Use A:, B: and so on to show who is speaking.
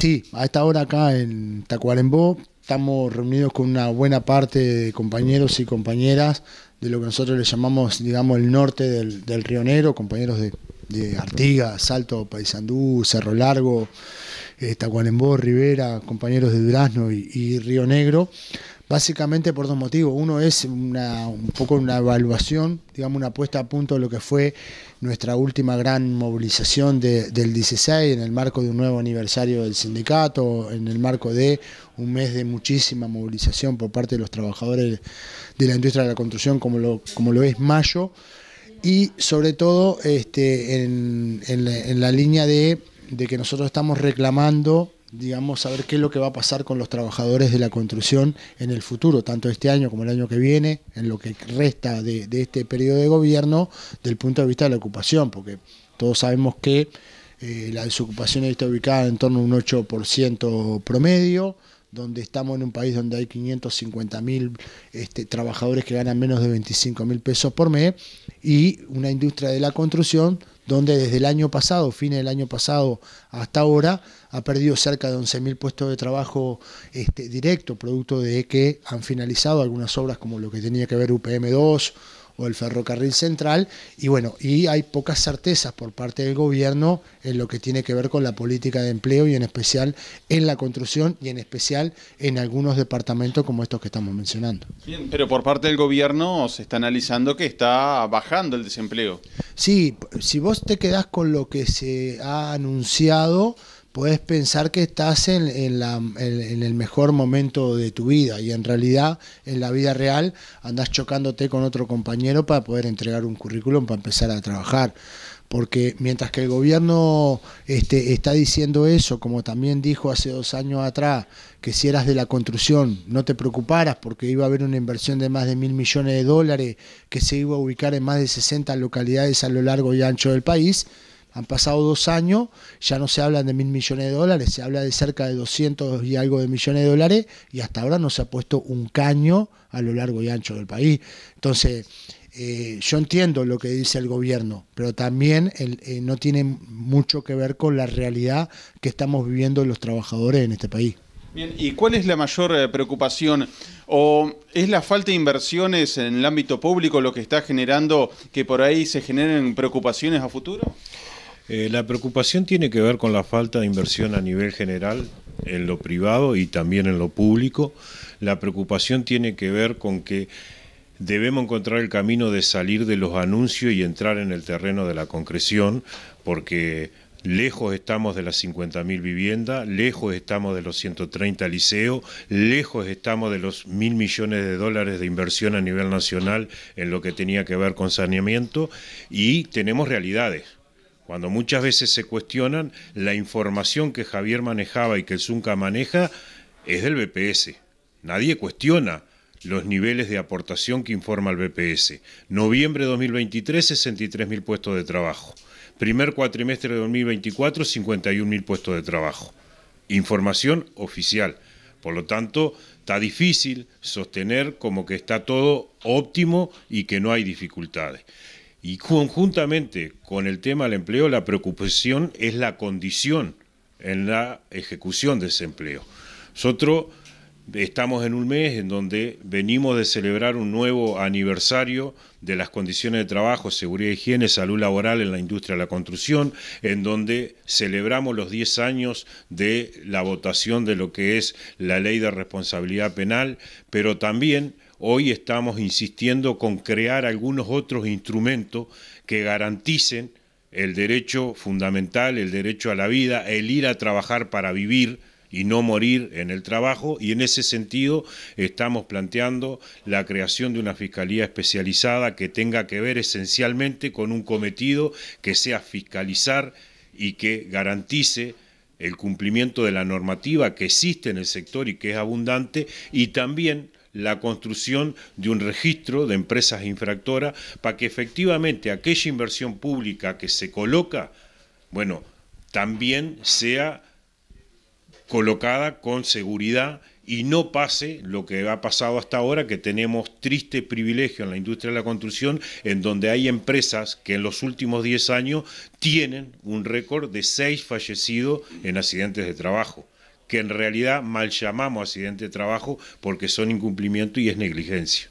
A: Sí, a esta hora acá en Tacuarembó estamos reunidos con una buena parte de compañeros y compañeras de lo que nosotros le llamamos, digamos, el norte del, Río Negro, compañeros de, Artigas, Salto, Paysandú, Cerro Largo, eh, Tacuarembó, Rivera, compañeros de Durazno y Río Negro, Básicamente por dos motivos. Uno es un poco una evaluación, digamos una puesta a punto de lo que fue nuestra última gran movilización del 16 en el marco de un nuevo aniversario del sindicato, en el marco de un mes de muchísima movilización por parte de los trabajadores de la industria de la construcción como lo, como lo es mayo y sobre todo este, en, la, línea de, de que nosotros estamos reclamando digamos, saber qué es lo que va a pasar con los trabajadores de la construcción en el futuro, tanto este año como el año que viene, en lo que resta de, este periodo de gobierno, del punto de vista de la ocupación, porque todos sabemos que eh, la desocupación está ubicada en torno a un 8% promedio, donde estamos en un país donde hay 550 mil este, trabajadores que ganan menos de 25 mil pesos por mes y una industria de la construcción donde desde el año pasado, fines del año pasado hasta ahora, ha perdido cerca de 11.000 puestos de trabajo este, directo, producto de que han finalizado algunas obras como lo que tenía que ver UPM2 o el ferrocarril central, y bueno, y hay pocas certezas por parte del gobierno en lo que tiene que ver con la política de empleo y en especial en la construcción y en especial en algunos departamentos como estos que estamos mencionando.
B: Bien, pero por parte del gobierno se está analizando que está bajando el desempleo.
A: Sí, si vos te quedás con lo que se ha anunciado, Puedes pensar que estás en, el mejor momento de tu vida y en realidad en la vida real andas chocándote con otro compañero para poder entregar un currículum para empezar a trabajar. Porque mientras que el gobierno este, está diciendo eso, como también dijo hace dos años atrás, que si eras de la construcción no te preocuparas porque iba a haber una inversión de más de mil millones de dólares que se iba a ubicar en más de 60 localidades a lo largo y ancho del país, han pasado dos años, ya no se hablan de mil millones de dólares, se habla de cerca de 200 y algo de millones de dólares y hasta ahora no se ha puesto un caño a lo largo y ancho del país. Entonces, eh, yo entiendo lo que dice el gobierno, pero también eh, no tiene mucho que ver con la realidad que estamos viviendo los trabajadores en este país.
B: Bien, ¿y cuál es la mayor eh, preocupación? ¿O es la falta de inversiones en el ámbito público lo que está generando que por ahí se generen preocupaciones a futuro? Eh, la preocupación tiene que ver con la falta de inversión a nivel general en lo privado y también en lo público. La preocupación tiene que ver con que debemos encontrar el camino de salir de los anuncios y entrar en el terreno de la concreción, porque Lejos estamos de las 50.000 viviendas, lejos estamos de los 130 liceos, lejos estamos de los mil millones de dólares de inversión a nivel nacional en lo que tenía que ver con saneamiento y tenemos realidades cuando muchas veces se cuestionan la información que Javier manejaba y que el Zunca maneja es del BPS. Nadie cuestiona los niveles de aportación que informa el BPS. Noviembre 2023, 63.000 puestos de trabajo. Primer cuatrimestre de 2024, 51.000 puestos de trabajo. Información oficial. Por lo tanto, está difícil sostener como que está todo óptimo y que no hay dificultades. Y conjuntamente con el tema del empleo, la preocupación es la condición en la ejecución de ese empleo. Nosotros estamos en un mes en donde venimos de celebrar un nuevo aniversario de las condiciones de trabajo, seguridad, higiene, salud laboral en la industria de la construcción, en donde celebramos los 10 años de la votación de lo que es la ley de responsabilidad penal, pero también Hoy estamos insistiendo con crear algunos otros instrumentos que garanticen el derecho fundamental, el derecho a la vida, el ir a trabajar para vivir y no morir en el trabajo y en ese sentido estamos planteando la creación de una fiscalía especializada que tenga que ver esencialmente con un cometido que sea fiscalizar y que garantice el cumplimiento de la normativa que existe en el sector y que es abundante y también la construcción de un registro de empresas infractoras para que efectivamente aquella inversión pública que se coloca, bueno, también sea colocada con seguridad y no pase lo que ha pasado hasta ahora, que tenemos triste privilegio en la industria de la construcción, en donde hay empresas que en los últimos 10 años tienen un récord de 6 fallecidos en accidentes de trabajo que en realidad mal llamamos accidente de trabajo porque son incumplimiento y es negligencia.